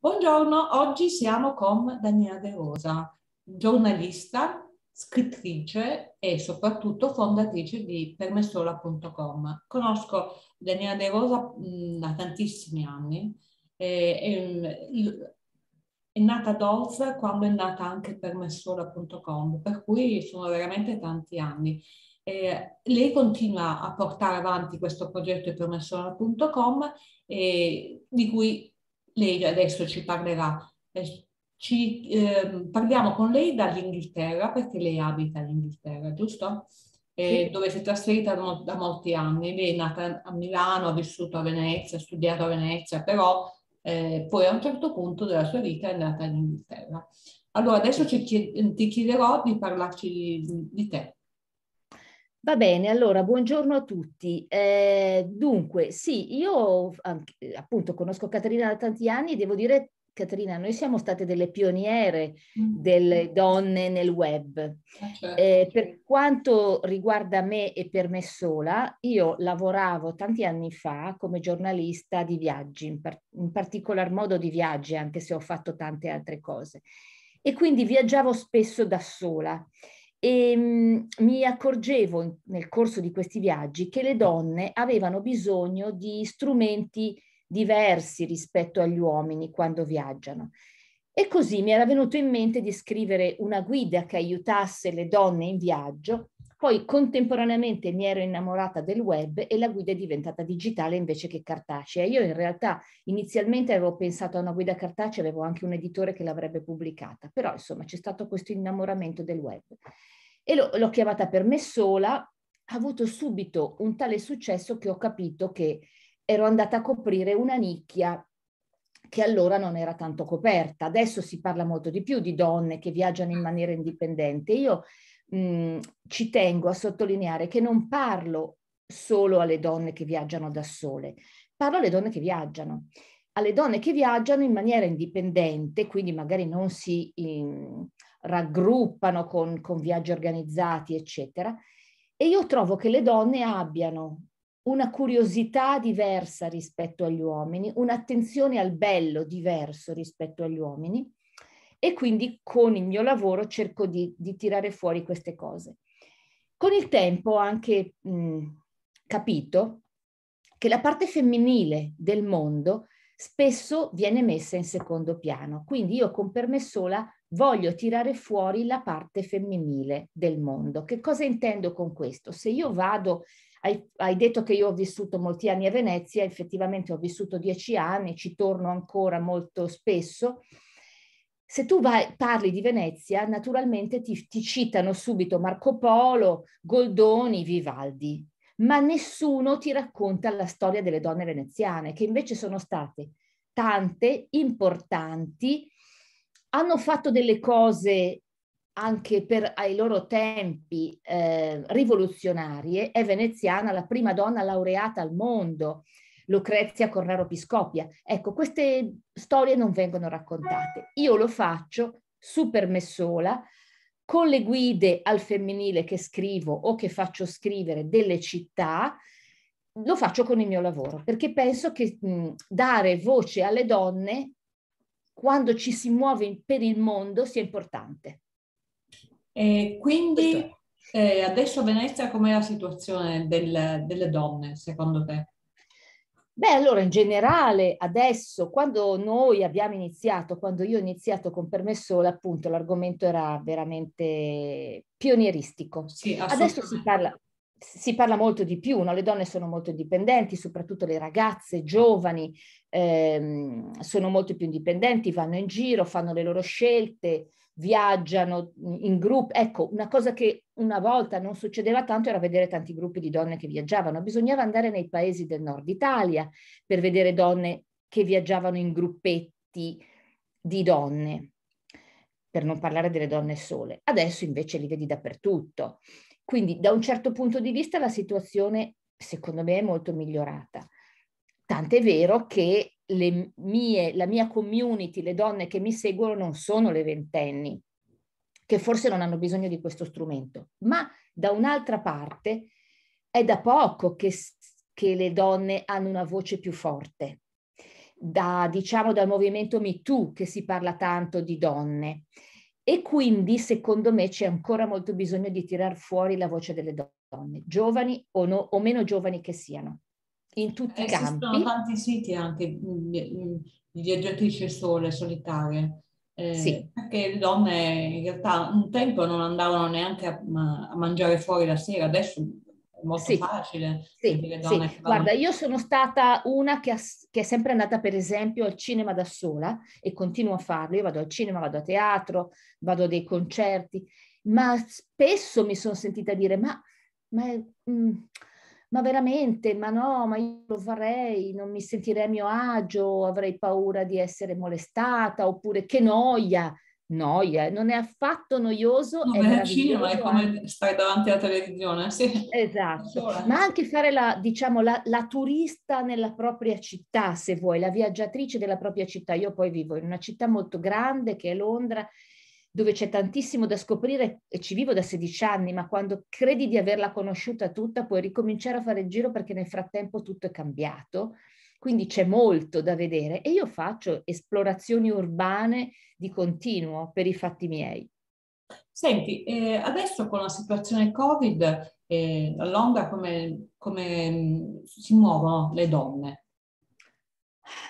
Buongiorno, oggi siamo con Daniela De Rosa, giornalista, scrittrice e soprattutto fondatrice di permessola.com. Conosco Daniela De Rosa mh, mm, da tantissimi anni, eh, eh, è nata ad Oz quando è nata anche permessola.com, per cui sono veramente tanti anni. Eh, lei continua a portare avanti questo progetto permessola.com di cui lei adesso ci parlerà. Eh, ci, eh, parliamo con lei dall'Inghilterra perché lei abita in Inghilterra, giusto? Eh, sì. Dove si è trasferita da molti anni. Lei è nata a Milano, ha vissuto a Venezia, ha studiato a Venezia, però eh, poi a un certo punto della sua vita è andata in Inghilterra. Allora adesso chied- ti chiederò di parlarci di, di te. Va bene, allora buongiorno a tutti. Eh, dunque, sì, io anche, appunto conosco Caterina da tanti anni e devo dire, Caterina, noi siamo state delle pioniere mm. delle donne nel web. Eh, certo, eh per quanto riguarda me e per me sola, io lavoravo tanti anni fa come giornalista di viaggi, in, par- in particolar modo di viaggi, anche se ho fatto tante altre cose. E quindi viaggiavo spesso da sola e ehm, mi accorgevo nel corso di questi viaggi che le donne avevano bisogno di strumenti diversi rispetto agli uomini quando viaggiano. E così mi era venuto in mente di scrivere una guida che aiutasse le donne in viaggio poi contemporaneamente mi ero innamorata del web e la guida è diventata digitale invece che cartacea. Io in realtà inizialmente avevo pensato a una guida cartacea, avevo anche un editore che l'avrebbe pubblicata, però insomma c'è stato questo innamoramento del web. E lo, l'ho chiamata per me sola, ha avuto subito un tale successo che ho capito che ero andata a coprire una nicchia che allora non era tanto coperta. Adesso si parla molto di più di donne che viaggiano in maniera indipendente. Io mh, ci tengo a sottolineare che non parlo solo alle donne che viaggiano da sole, parlo alle donne che viaggiano alle donne che viaggiano in maniera indipendente, quindi magari non si in, raggruppano con, con, viaggi organizzati, eccetera. E io trovo che le donne abbiano una curiosità diversa rispetto agli uomini, un'attenzione al bello diverso rispetto agli uomini e quindi con il mio lavoro cerco di, di tirare fuori queste cose. Con il tempo ho anche mh, capito che la parte femminile del mondo spesso viene messa in secondo piano. Quindi io con Permessola voglio tirare fuori la parte femminile del mondo. Che cosa intendo con questo? Se io vado, hai, hai, detto che io ho vissuto molti anni a Venezia, effettivamente ho vissuto dieci anni, ci torno ancora molto spesso se tu vai, parli di Venezia, naturalmente ti, ti citano subito Marco Polo, Goldoni, Vivaldi, ma nessuno ti racconta la storia delle donne veneziane, che invece sono state tante, importanti, hanno fatto delle cose anche per, ai loro tempi eh, rivoluzionarie, è veneziana la prima donna laureata al mondo, Lucrezia Corraro Piscopia. Ecco, queste storie non vengono raccontate. Io lo faccio super me sola, con le guide al femminile che scrivo o che faccio scrivere delle città, lo faccio con il mio lavoro, perché penso che mh, dare voce alle donne quando ci si muove per il mondo sia importante. E quindi eh, adesso a Venezia com'è la situazione del, delle donne, secondo te? Beh, allora in generale adesso, quando noi abbiamo iniziato, quando io ho iniziato con permesso, appunto l'argomento era veramente pionieristico. Sì, adesso si parla, si parla molto di più, no? le donne sono molto indipendenti, soprattutto le ragazze giovani ehm, sono molto più indipendenti, vanno in giro, fanno le loro scelte, viaggiano in gruppo. Ecco, una cosa che una volta non succedeva tanto era vedere tanti gruppi di donne che viaggiavano. Bisognava andare nei paesi del nord Italia per vedere donne che viaggiavano in gruppetti di donne, per non parlare delle donne sole. Adesso invece li vedi dappertutto. Quindi da un certo punto di vista la situazione secondo me è molto migliorata. Tant'è vero che mie, la mia community, le donne che mi seguono non sono le ventenni, che forse non hanno bisogno di questo strumento, ma da un'altra parte è da poco che, che le donne hanno una voce più forte. Da, diciamo dal movimento MeToo che si parla tanto di donne, e quindi, secondo me, c'è ancora molto bisogno di tirar fuori la voce delle donne, giovani o, no, o meno giovani che siano, in tutti eh, Esistono i campi. Esistono tanti siti anche mm, di viaggiatrici mm, sole, solitarie. Eh, sì. Perché le donne in realtà un tempo non andavano neanche a, a mangiare fuori la sera, adesso molto sì, facile. Sì, sì. Guarda, io sono stata una che, ha, che, è sempre andata, per esempio, al cinema da sola e continuo a farlo. Io vado al cinema, vado a teatro, vado a dei concerti, ma spesso mi sono sentita dire: Ma, ma, mh, mm, ma veramente, ma no, ma io lo farei, non mi sentirei a mio agio, avrei paura di essere molestata oppure che noia noia, non è affatto noioso. Come è il cinema è come stare davanti alla televisione, sì. Esatto, ma anche fare la, diciamo, la, la, turista nella propria città, se vuoi, la viaggiatrice della propria città. Io poi vivo in una città molto grande che è Londra, dove c'è tantissimo da scoprire e ci vivo da 16 anni, ma quando credi di averla conosciuta tutta puoi ricominciare a fare il giro perché nel frattempo tutto è cambiato quindi c'è molto da vedere e io faccio esplorazioni urbane di continuo per i fatti miei. Senti, eh, adesso con la situazione Covid eh, a Londra come, come mm, si muovono le donne?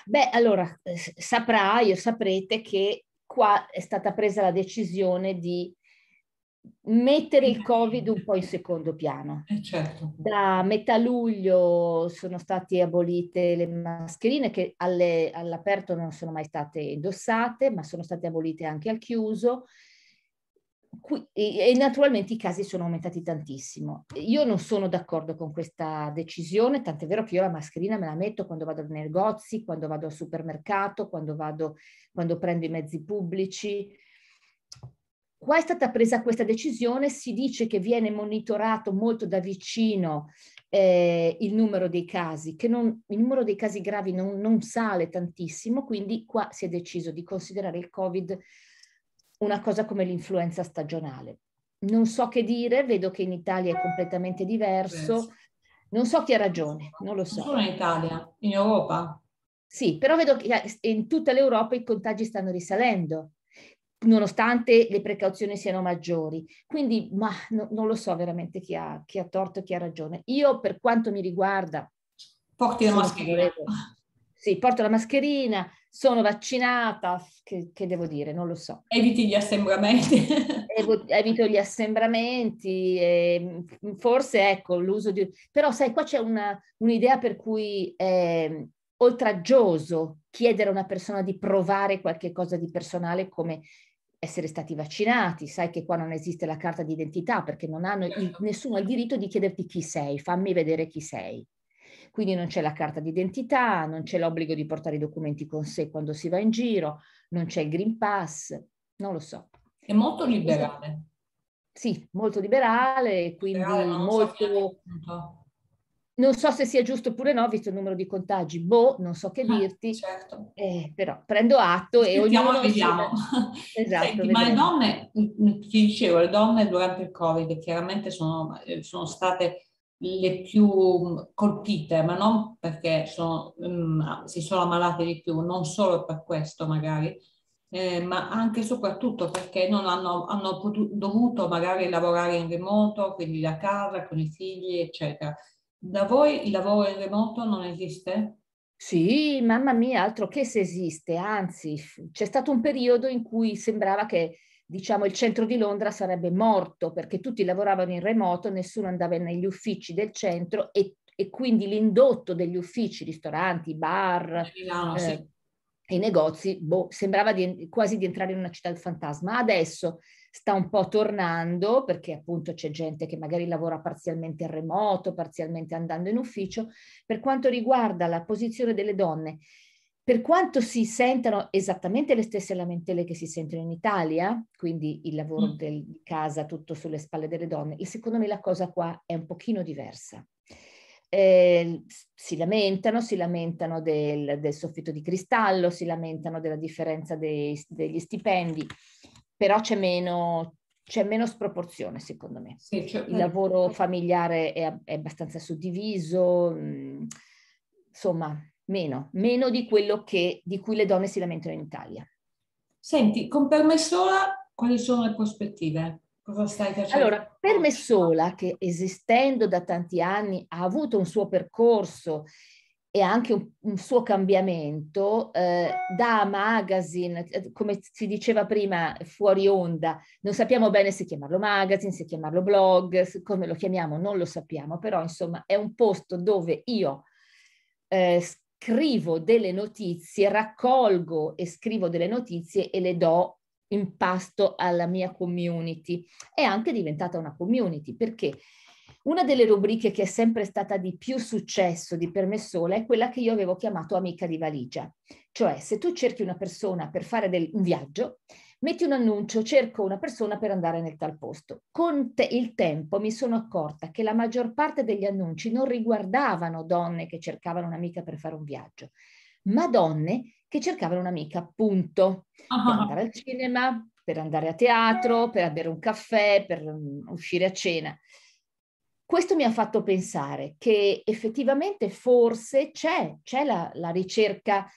Beh, allora eh, saprai o saprete che qua è stata presa la decisione di mettere il eh. Covid un po' in secondo piano. Eh, certo. Da metà luglio sono state abolite le mascherine che alle, all'aperto non sono mai state indossate, ma sono state abolite anche al chiuso. e, naturalmente i casi sono aumentati tantissimo. Io non sono d'accordo con questa decisione, tant'è vero che io la mascherina me la metto quando vado nei negozi, quando vado al supermercato, quando, vado, quando prendo i mezzi pubblici Qua è stata presa questa decisione, si dice che viene monitorato molto da vicino eh, il numero dei casi, che non, il numero dei casi gravi non, non sale tantissimo, quindi qua si è deciso di considerare il Covid una cosa come l'influenza stagionale. Non so che dire, vedo che in Italia è completamente diverso. Non so chi ha ragione, non lo so. Non solo in Italia, in Europa. Sì, però vedo che eh, in tutta l'Europa i contagi stanno risalendo nonostante le precauzioni siano maggiori. Quindi, ma no, non lo so veramente chi ha, chi ha torto e chi ha ragione. Io, per quanto mi riguarda... Porti la mascherina. Sì, porto la mascherina, sono vaccinata, che, che, devo dire, non lo so. Eviti gli assembramenti. Evito gli assembramenti, forse ecco l'uso di... Però sai, qua c'è una, un'idea per cui eh, oltraggioso chiedere a una persona di provare qualche cosa di personale come essere stati vaccinati, sai che qua non esiste la carta d'identità perché non hanno il, certo. nessuno ha il diritto di chiederti chi sei, fammi vedere chi sei. Quindi non c'è la carta d'identità, non c'è l'obbligo di portare i documenti con sé quando si va in giro, non c'è il Green Pass, non lo so. È molto liberale. Sì, molto liberale, quindi liberale, molto... So non so se sia giusto oppure no, visto il numero di contagi, boh, non so che ah, dirti, ah, certo. eh, però prendo atto e ognuno... vediamo. Si... Esatto, Senti, ma le donne, mm, mm, ti dicevo, le donne durante il Covid chiaramente sono, eh, sono state le più mm, colpite, ma non perché sono, um, si sono ammalate di più, non solo per questo magari, eh, ma anche e soprattutto perché non hanno, hanno potuto, dovuto magari lavorare in remoto, quindi da casa, con i figli, eccetera da voi il lavoro in remoto non esiste? Sì, mamma mia, altro che se esiste, anzi c'è stato un periodo in cui sembrava che diciamo, il centro di Londra sarebbe morto perché tutti lavoravano in remoto, nessuno andava negli uffici del centro e, e quindi l'indotto degli uffici, ristoranti, bar, Milano, eh, sì. i negozi, boh, sembrava di, quasi di entrare in una città del fantasma. Adesso sta un po' tornando perché appunto c'è gente che magari lavora parzialmente in remoto, parzialmente andando in ufficio. Per quanto riguarda la posizione delle donne, per quanto si sentano esattamente le stesse lamentele che si sentono in Italia, quindi il lavoro mm. del, di casa tutto sulle spalle delle donne, secondo me la cosa qua è un pochino diversa. Eh, si lamentano, si lamentano del, del, soffitto di cristallo, si lamentano della differenza dei, degli stipendi però c'è meno, c'è meno sproporzione secondo me. Sì, cioè, Il lavoro familiare è, è abbastanza suddiviso, mm, insomma, meno, meno di quello che, di cui le donne si lamentano in Italia. Senti, con Permessola quali sono le prospettive? Cosa stai facendo? Allora, Permessola, che esistendo da tanti anni ha avuto un suo percorso e anche un, un suo cambiamento eh, da magazine, eh, come si diceva prima, fuori onda, non sappiamo bene se chiamarlo magazine, se chiamarlo blog, come lo chiamiamo, non lo sappiamo, però insomma è un posto dove io eh, scrivo delle notizie, raccolgo e scrivo delle notizie e le do in pasto alla mia community. È anche diventata una community perché una delle rubriche che è sempre stata di più successo di Permessola è quella che io avevo chiamato amica di valigia, cioè se tu cerchi una persona per fare del, un viaggio, metti un annuncio, cerco una persona per andare nel tal posto. Con te, il tempo mi sono accorta che la maggior parte degli annunci non riguardavano donne che cercavano un'amica per fare un viaggio, ma donne che cercavano un'amica appunto uh-huh. per andare al cinema, per andare a teatro, per bere un caffè, per um, uscire a cena. Questo mi ha fatto pensare che effettivamente forse c'è, c'è la, la ricerca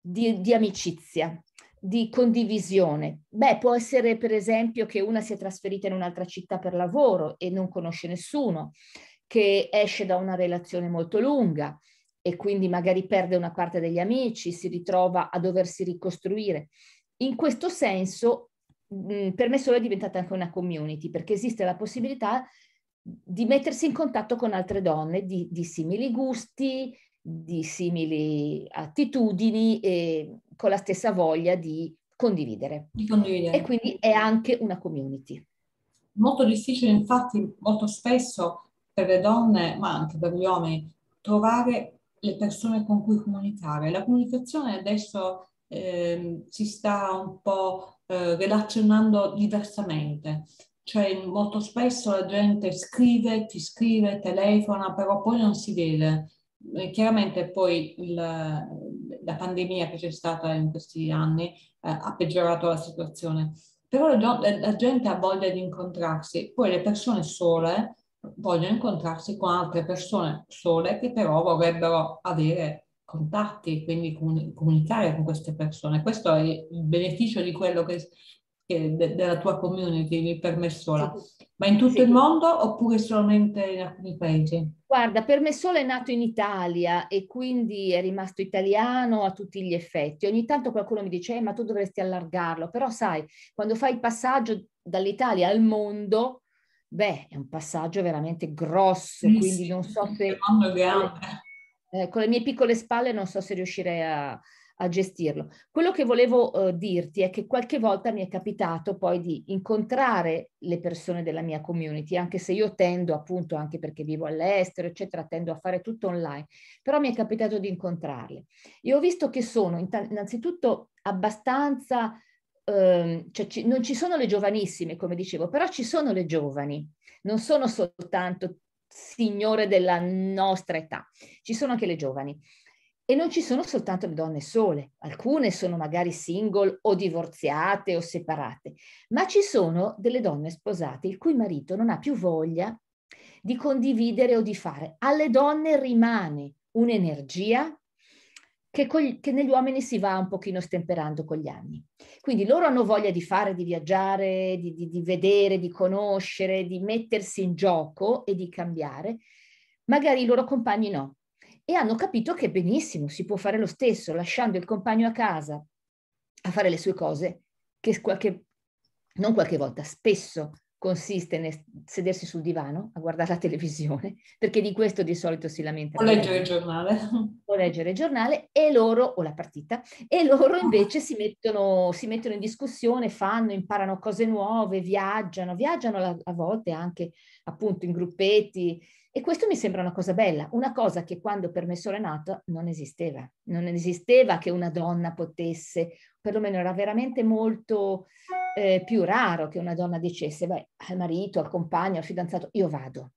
di, di amicizia, di condivisione. Beh, può essere per esempio che una si è trasferita in un'altra città per lavoro e non conosce nessuno, che esce da una relazione molto lunga e quindi magari perde una parte degli amici, si ritrova a doversi ricostruire. In questo senso, per me solo è diventata anche una community, perché esiste la possibilità di mettersi in contatto con altre donne di, di simili gusti, di simili attitudini e con la stessa voglia di condividere. Di condividere. E quindi è anche una community. Molto difficile infatti molto spesso per le donne, ma anche per gli uomini, trovare le persone con cui comunicare. La comunicazione adesso eh, si sta un po' eh, relazionando diversamente. Cioè molto spesso la gente scrive, ti scrive, telefona, però poi non si vede. chiaramente poi il, la pandemia che c'è stata in questi anni eh, ha peggiorato la situazione. Però la, la, gente ha voglia di incontrarsi, poi le persone sole vogliono incontrarsi con altre persone sole che però vorrebbero avere contatti, quindi comunicare con queste persone. Questo è il beneficio di quello che, de, della tua community, il permessola, sì. ma in tutto sì. il mondo oppure solamente in alcuni paesi? Guarda, per permessola è nato in Italia e quindi è rimasto italiano a tutti gli effetti. Ogni tanto qualcuno mi dice, eh, ma tu dovresti allargarlo, però sai, quando fai il passaggio dall'Italia al mondo, beh, è un passaggio veramente grosso, sì, quindi non so se... Eh, con le mie piccole spalle non so se riuscirei a, a gestirlo. Quello che volevo eh, dirti è che qualche volta mi è capitato poi di incontrare le persone della mia community, anche se io tendo appunto, anche perché vivo all'estero, eccetera, tendo a fare tutto online, però mi è capitato di incontrarle. E ho visto che sono innanzitutto abbastanza... Ehm, cioè ci, non ci sono le giovanissime, come dicevo, però ci sono le giovani, non sono soltanto signore della nostra età, ci sono anche le giovani e non ci sono soltanto le donne sole, alcune sono magari single o divorziate o separate, ma ci sono delle donne sposate il cui marito non ha più voglia di condividere o di fare. Alle donne rimane un'energia che, che, negli uomini si va un pochino stemperando con gli anni. Quindi loro hanno voglia di fare, di viaggiare, di, di, di vedere, di conoscere, di mettersi in gioco e di cambiare. Magari i loro compagni no, e hanno capito che benissimo si può fare lo stesso lasciando il compagno a casa a fare le sue cose, che qualche, non qualche volta, spesso consiste nel sedersi sul divano a guardare la televisione, perché di questo di solito si lamenta. O leggere il giornale. O leggere il giornale e loro, o la partita, e loro invece si mettono, si mettono in discussione, fanno, imparano cose nuove, viaggiano, viaggiano a volte anche appunto in gruppetti, e questo mi sembra una cosa bella, una cosa che quando per me sola è non esisteva. Non esisteva che una donna potesse, perlomeno era veramente molto eh, più raro che una donna dicesse, beh, al marito, al compagno, al fidanzato, io vado.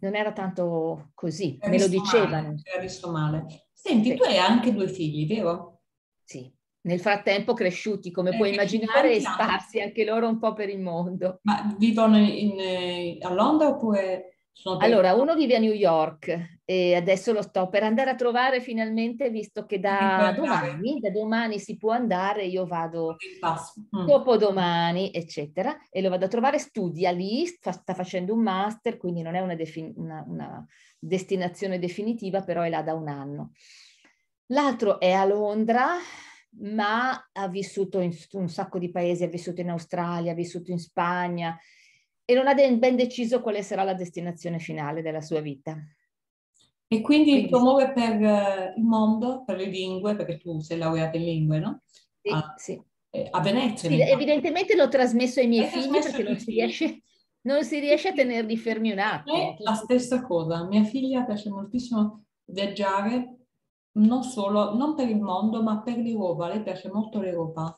Non era tanto così, era me lo dicevano. Male, visto male. Senti, sì. tu hai anche due figli, vero? Sì, nel frattempo cresciuti, come eh, puoi immaginare, e sparsi anche loro un po' per il mondo. Ma vivono in, in, eh, a Londra oppure allora, uno vive a New York e adesso lo sto per andare a trovare finalmente, visto che da domani, da domani si può andare, io vado mm. dopodomani, eccetera, e lo vado a trovare, studia lì, fa, sta facendo un master, quindi non è una, defin- una, una destinazione definitiva, però è là da un anno. L'altro è a Londra, ma ha vissuto in un sacco di paesi, ha vissuto in Australia, ha vissuto in Spagna, e non ha ben deciso quale sarà la destinazione finale della sua vita. E quindi, quindi il tuo amore per eh, il mondo, per le lingue, perché tu sei laureata in lingue, no? Sì, a, ah, sì. Eh, a Venezia. Sì, evidentemente l'ho trasmesso ai miei figli perché non si, riesce, non si, riesce, a tenerli fermi un attimo. la stessa cosa, mia figlia piace moltissimo viaggiare, non solo, non per il mondo, ma per l'Europa, lei piace molto l'Europa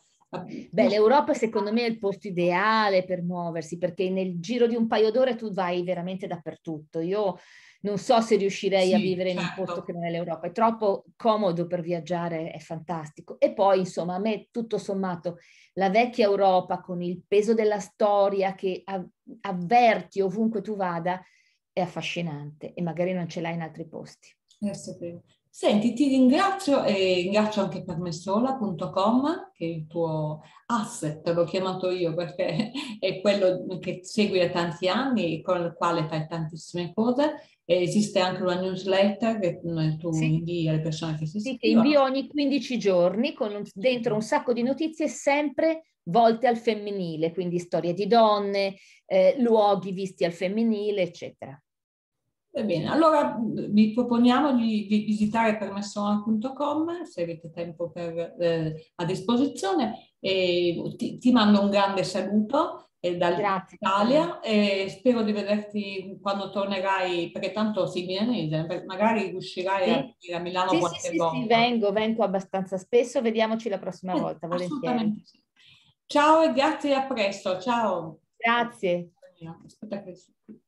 Beh, l'Europa secondo me è il posto ideale per muoversi perché nel giro di un paio d'ore tu vai veramente dappertutto. Io non so se riuscirei sì, a vivere certo. in un certo. posto che non è l'Europa, è troppo comodo per viaggiare, è fantastico. E poi, insomma, a me tutto sommato la vecchia Europa con il peso della storia che avverti ovunque tu vada è affascinante e magari non ce l'hai in altri posti. Senti, ti ringrazio e ringrazio anche per messola.com, che è il tuo asset, l'ho chiamato io perché è quello che segui da tanti anni e con il quale fai tantissime cose. E esiste anche una newsletter che mm, tu sì. invii alle persone che si iscrivono. Sì, invio ogni 15 giorni con dentro un sacco di notizie sempre volte al femminile, quindi storie di donne, eh, luoghi visti al femminile, eccetera. Va bene, allora vi proponiamo di, di visitare permessona.com se avete tempo per, eh, a disposizione. E ti, ti, mando un grande saluto eh, dall'Italia e spero di vederti quando tornerai, perché tanto sei milanese, magari riuscirai sì. a a Milano sì, qualche sì, volta. Sì, sì, vengo, vengo abbastanza spesso, vediamoci la prossima eh, volta, volentieri. Sì. Ciao e grazie, e a presto, ciao. Grazie. Aspetta che...